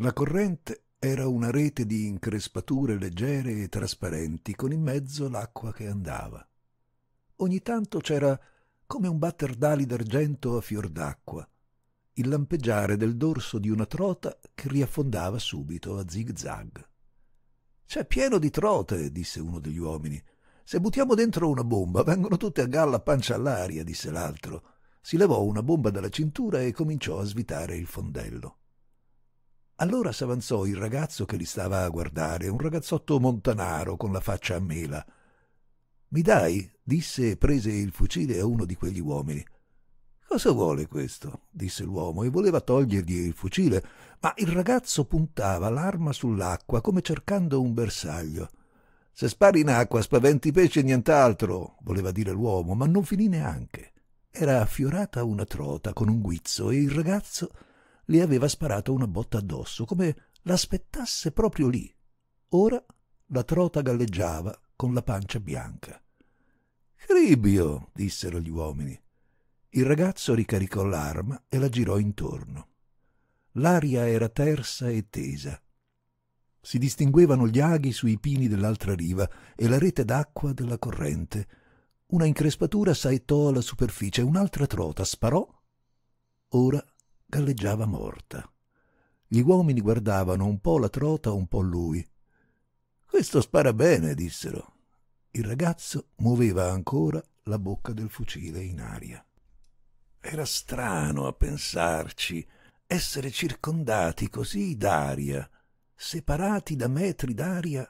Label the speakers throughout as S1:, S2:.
S1: La corrente era una rete di increspature leggere e trasparenti con in mezzo l'acqua che andava. Ogni tanto c'era come un batter d'ali d'argento a fior d'acqua, il lampeggiare del dorso di una trota che riaffondava subito a zig zag. C'è pieno di trote, disse uno degli uomini. Se buttiamo dentro una bomba, vengono tutte a galla pancia all'aria, disse l'altro. Si levò una bomba dalla cintura e cominciò a svitare il fondello. Allora s'avanzò il ragazzo che li stava a guardare, un ragazzotto montanaro con la faccia a mela. Mi dai? disse e prese il fucile a uno di quegli uomini. Cosa vuole questo? disse l'uomo e voleva togliergli il fucile, ma il ragazzo puntava l'arma sull'acqua come cercando un bersaglio. Se spari in acqua spaventi i pesci e nient'altro, voleva dire l'uomo, ma non finì neanche. Era affiorata una trota con un guizzo e il ragazzo le aveva sparato una botta addosso, come l'aspettasse proprio lì. Ora la trota galleggiava con la pancia bianca. Cribio, dissero gli uomini. Il ragazzo ricaricò l'arma e la girò intorno. L'aria era tersa e tesa. Si distinguevano gli aghi sui pini dell'altra riva e la rete d'acqua della corrente. Una increspatura saettò alla superficie, un'altra trota sparò. Ora galleggiava morta. Gli uomini guardavano un po' la trota, un po' lui. Questo spara bene, dissero. Il ragazzo muoveva ancora la bocca del fucile in aria. Era strano a pensarci, essere circondati così d'aria, separati da metri d'aria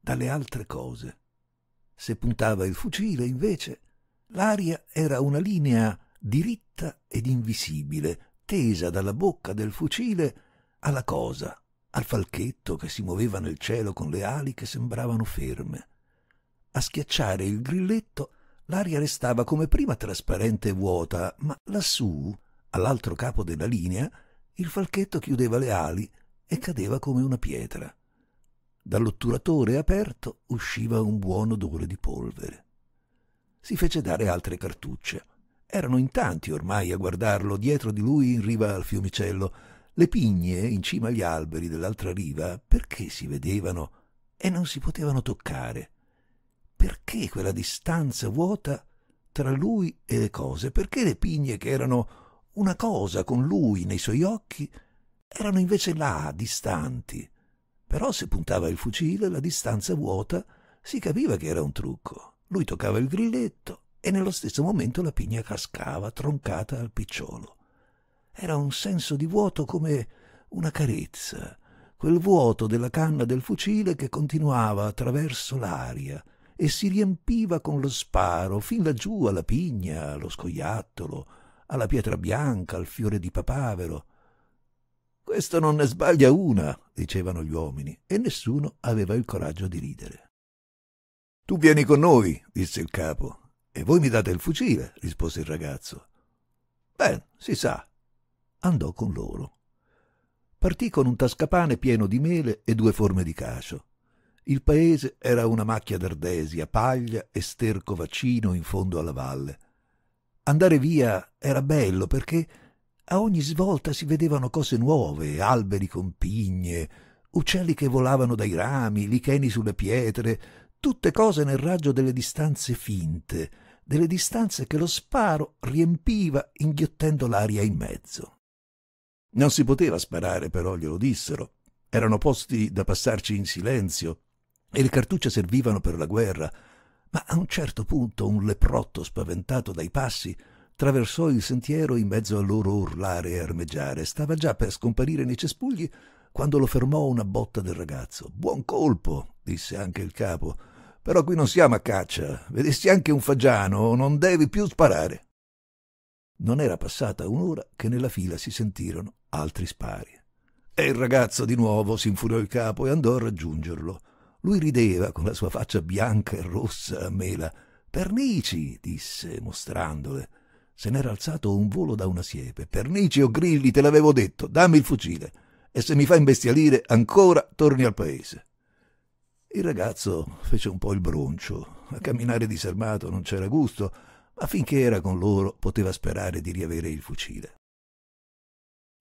S1: dalle altre cose. Se puntava il fucile, invece, l'aria era una linea diritta ed invisibile, tesa dalla bocca del fucile alla cosa, al falchetto che si muoveva nel cielo con le ali che sembravano ferme. A schiacciare il grilletto l'aria restava come prima trasparente e vuota, ma lassù, all'altro capo della linea, il falchetto chiudeva le ali e cadeva come una pietra. Dall'otturatore aperto usciva un buon odore di polvere. Si fece dare altre cartucce. Erano in tanti ormai a guardarlo dietro di lui in riva al fiumicello. Le pigne in cima agli alberi dell'altra riva perché si vedevano e non si potevano toccare? Perché quella distanza vuota tra lui e le cose? Perché le pigne che erano una cosa con lui nei suoi occhi erano invece là, distanti? Però se puntava il fucile, la distanza vuota, si capiva che era un trucco. Lui toccava il grilletto e nello stesso momento la pigna cascava, troncata al picciolo. Era un senso di vuoto come una carezza, quel vuoto della canna del fucile che continuava attraverso l'aria e si riempiva con lo sparo fin laggiù alla pigna, allo scoiattolo, alla pietra bianca, al fiore di papavero. Questo non ne sbaglia una, dicevano gli uomini, e nessuno aveva il coraggio di ridere. Tu vieni con noi, disse il capo, e voi mi date il fucile, rispose il ragazzo. Ben, si sa. Andò con loro. Partì con un tascapane pieno di mele e due forme di cacio. Il paese era una macchia d'ardesia, paglia e sterco vaccino in fondo alla valle. Andare via era bello perché a ogni svolta si vedevano cose nuove, alberi con pigne, uccelli che volavano dai rami, licheni sulle pietre, tutte cose nel raggio delle distanze finte, delle distanze che lo sparo riempiva inghiottendo l'aria in mezzo. Non si poteva sparare, però glielo dissero. Erano posti da passarci in silenzio e le cartucce servivano per la guerra, ma a un certo punto un leprotto spaventato dai passi traversò il sentiero in mezzo a loro urlare e armeggiare. Stava già per scomparire nei cespugli quando lo fermò una botta del ragazzo. Buon colpo, disse anche il capo però qui non siamo a caccia. Vedessi anche un fagiano, non devi più sparare. Non era passata un'ora che nella fila si sentirono altri spari. E il ragazzo di nuovo si infuriò il capo e andò a raggiungerlo. Lui rideva con la sua faccia bianca e rossa a mela. Pernici, disse, mostrandole. Se n'era alzato un volo da una siepe. Pernici o grilli, te l'avevo detto, dammi il fucile. E se mi fa imbestialire, ancora torni al paese. Il ragazzo fece un po' il broncio. A camminare disarmato non c'era gusto, ma finché era con loro poteva sperare di riavere il fucile.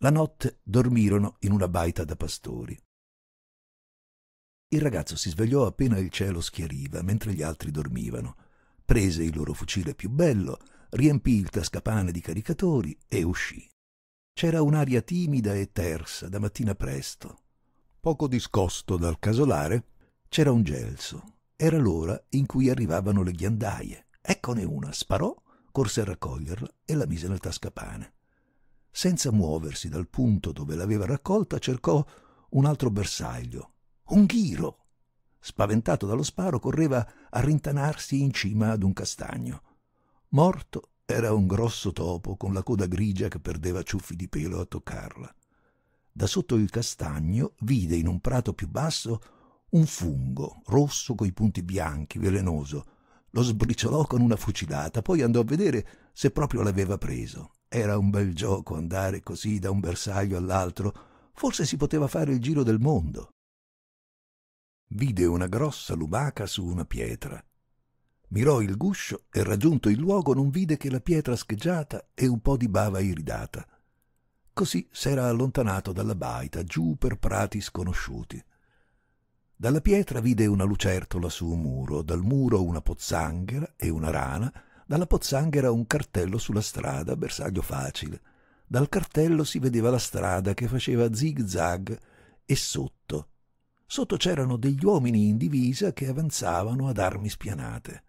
S1: La notte dormirono in una baita da pastori. Il ragazzo si svegliò appena il cielo schiariva, mentre gli altri dormivano. Prese il loro fucile più bello, riempì il tascapane di caricatori e uscì. C'era un'aria timida e tersa da mattina presto. Poco discosto dal casolare, c'era un gelso. Era l'ora in cui arrivavano le ghiandaie. Eccone una, sparò, corse a raccoglierla e la mise nel tascapane. Senza muoversi dal punto dove l'aveva raccolta, cercò un altro bersaglio. Un ghiro! Spaventato dallo sparo, correva a rintanarsi in cima ad un castagno. Morto era un grosso topo con la coda grigia che perdeva ciuffi di pelo a toccarla. Da sotto il castagno vide in un prato più basso un fungo, rosso coi punti bianchi, velenoso, lo sbriciolò con una fucilata, poi andò a vedere se proprio l'aveva preso. Era un bel gioco andare così da un bersaglio all'altro, forse si poteva fare il giro del mondo. Vide una grossa lumaca su una pietra. Mirò il guscio e raggiunto il luogo non vide che la pietra scheggiata e un po' di bava iridata. Così s'era allontanato dalla baita, giù per prati sconosciuti. Dalla pietra vide una lucertola su un muro, dal muro una pozzanghera e una rana, dalla pozzanghera un cartello sulla strada, bersaglio facile. Dal cartello si vedeva la strada che faceva zig-zag e sotto. Sotto c'erano degli uomini in divisa che avanzavano ad armi spianate.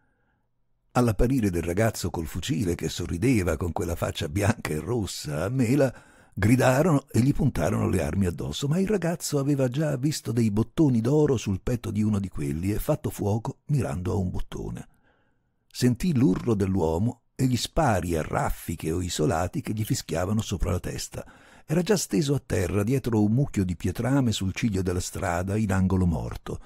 S1: All'apparire del ragazzo col fucile che sorrideva con quella faccia bianca e rossa a mela, gridarono e gli puntarono le armi addosso, ma il ragazzo aveva già visto dei bottoni d'oro sul petto di uno di quelli e fatto fuoco mirando a un bottone. Sentì l'urlo dell'uomo e gli spari a raffiche o isolati che gli fischiavano sopra la testa. Era già steso a terra dietro un mucchio di pietrame sul ciglio della strada in angolo morto.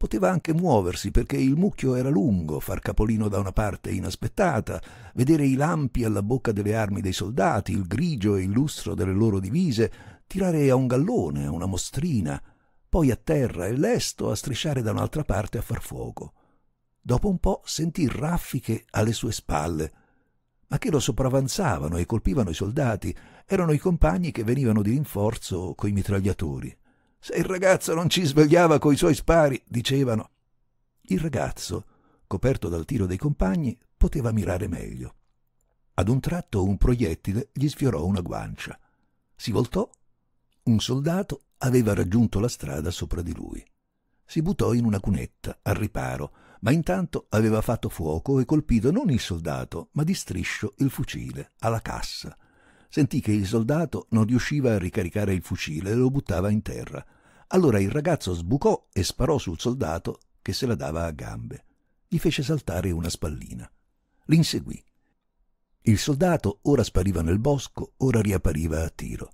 S1: Poteva anche muoversi perché il mucchio era lungo, far capolino da una parte inaspettata, vedere i lampi alla bocca delle armi dei soldati, il grigio e il lustro delle loro divise, tirare a un gallone, a una mostrina, poi a terra e lesto a strisciare da un'altra parte a far fuoco. Dopo un po' sentì raffiche alle sue spalle, ma che lo sopravanzavano e colpivano i soldati, erano i compagni che venivano di rinforzo coi mitragliatori. Se il ragazzo non ci svegliava coi suoi spari, dicevano. Il ragazzo, coperto dal tiro dei compagni, poteva mirare meglio. Ad un tratto un proiettile gli sfiorò una guancia. Si voltò. Un soldato aveva raggiunto la strada sopra di lui. Si buttò in una cunetta, al riparo, ma intanto aveva fatto fuoco e colpito non il soldato, ma di striscio il fucile, alla cassa sentì che il soldato non riusciva a ricaricare il fucile e lo buttava in terra. Allora il ragazzo sbucò e sparò sul soldato che se la dava a gambe. Gli fece saltare una spallina. L'inseguì. Il soldato ora spariva nel bosco, ora riappariva a tiro.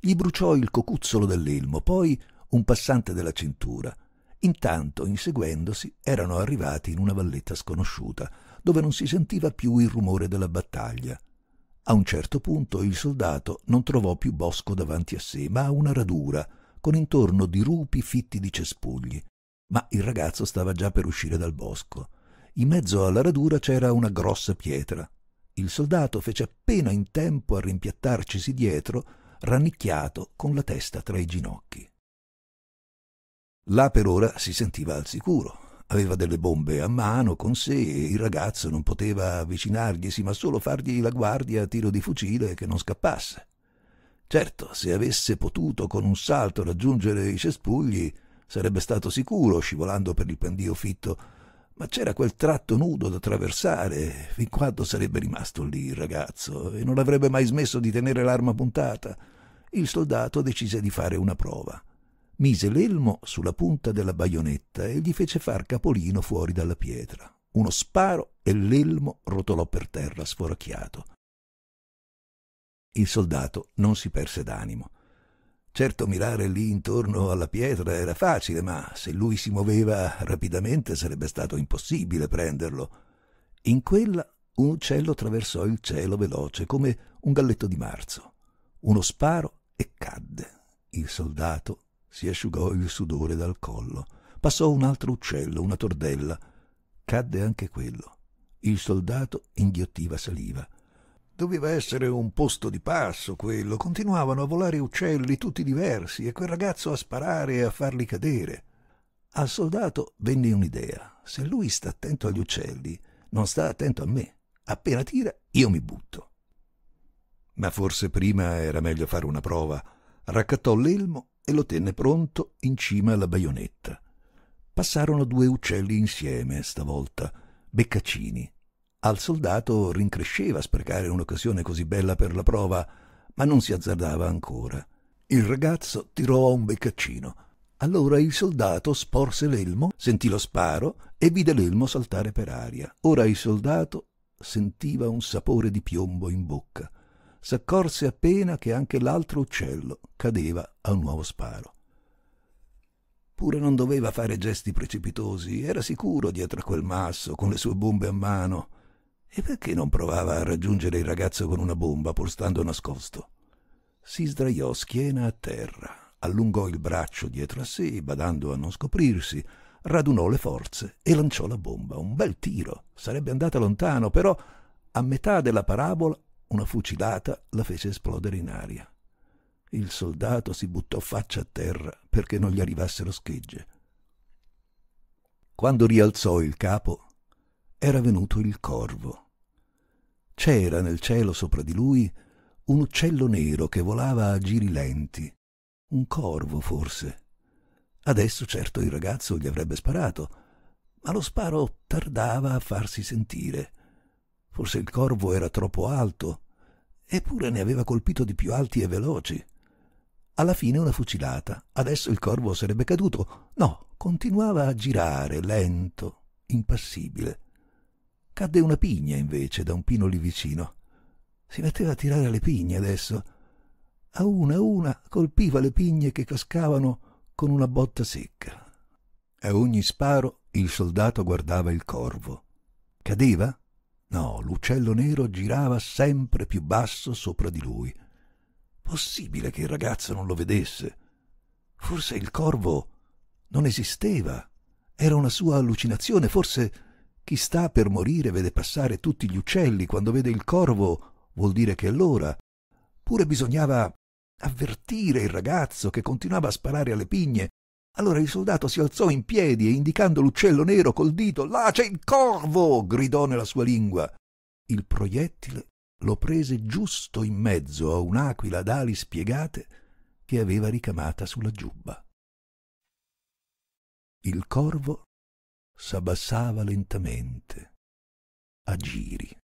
S1: Gli bruciò il cocuzzolo dell'elmo, poi un passante della cintura. Intanto, inseguendosi, erano arrivati in una valletta sconosciuta, dove non si sentiva più il rumore della battaglia. A un certo punto il soldato non trovò più bosco davanti a sé, ma una radura, con intorno di rupi fitti di cespugli. Ma il ragazzo stava già per uscire dal bosco. In mezzo alla radura c'era una grossa pietra. Il soldato fece appena in tempo a rimpiattarcisi dietro, rannicchiato con la testa tra i ginocchi. Là per ora si sentiva al sicuro, Aveva delle bombe a mano con sé e il ragazzo non poteva avvicinarglisi, ma solo fargli la guardia a tiro di fucile che non scappasse. Certo, se avesse potuto con un salto raggiungere i cespugli, sarebbe stato sicuro scivolando per il pendio fitto, ma c'era quel tratto nudo da traversare, fin quando sarebbe rimasto lì il ragazzo e non avrebbe mai smesso di tenere l'arma puntata. Il soldato decise di fare una prova mise l'elmo sulla punta della baionetta e gli fece far capolino fuori dalla pietra. Uno sparo e l'elmo rotolò per terra sforacchiato. Il soldato non si perse d'animo. Certo mirare lì intorno alla pietra era facile, ma se lui si muoveva rapidamente sarebbe stato impossibile prenderlo. In quella un uccello attraversò il cielo veloce come un galletto di marzo. Uno sparo e cadde. Il soldato si asciugò il sudore dal collo. Passò un altro uccello, una tordella. Cadde anche quello. Il soldato inghiottiva saliva. Doveva essere un posto di passo quello. Continuavano a volare uccelli tutti diversi e quel ragazzo a sparare e a farli cadere. Al soldato venne un'idea. Se lui sta attento agli uccelli, non sta attento a me. Appena tira, io mi butto. Ma forse prima era meglio fare una prova. Raccattò l'elmo e lo tenne pronto in cima alla baionetta. Passarono due uccelli insieme, stavolta, beccaccini. Al soldato rincresceva sprecare un'occasione così bella per la prova, ma non si azzardava ancora. Il ragazzo tirò a un beccaccino. Allora il soldato sporse l'elmo, sentì lo sparo e vide l'elmo saltare per aria. Ora il soldato sentiva un sapore di piombo in bocca s'accorse appena che anche l'altro uccello cadeva a un nuovo sparo. Pure non doveva fare gesti precipitosi, era sicuro dietro a quel masso, con le sue bombe a mano. E perché non provava a raggiungere il ragazzo con una bomba, pur stando nascosto? Si sdraiò schiena a terra, allungò il braccio dietro a sé, badando a non scoprirsi, radunò le forze e lanciò la bomba. Un bel tiro, sarebbe andata lontano, però a metà della parabola una fucilata la fece esplodere in aria. Il soldato si buttò faccia a terra perché non gli arrivassero schegge. Quando rialzò il capo, era venuto il corvo. C'era nel cielo sopra di lui un uccello nero che volava a giri lenti. Un corvo, forse. Adesso certo il ragazzo gli avrebbe sparato, ma lo sparo tardava a farsi sentire. Forse il corvo era troppo alto, eppure ne aveva colpito di più alti e veloci. Alla fine una fucilata. Adesso il corvo sarebbe caduto. No, continuava a girare, lento, impassibile. Cadde una pigna invece da un pino lì vicino. Si metteva a tirare le pigne adesso. A una a una colpiva le pigne che cascavano con una botta secca. A ogni sparo il soldato guardava il corvo. Cadeva? No, l'uccello nero girava sempre più basso sopra di lui. Possibile che il ragazzo non lo vedesse? Forse il corvo non esisteva. Era una sua allucinazione. Forse chi sta per morire vede passare tutti gli uccelli. Quando vede il corvo vuol dire che è l'ora. Pure bisognava avvertire il ragazzo che continuava a sparare alle pigne allora il soldato si alzò in piedi e indicando l'uccello nero col dito, là c'è il corvo! gridò nella sua lingua. Il proiettile lo prese giusto in mezzo a un'aquila d'ali spiegate che aveva ricamata sulla giubba. Il corvo s'abbassava lentamente, a giri.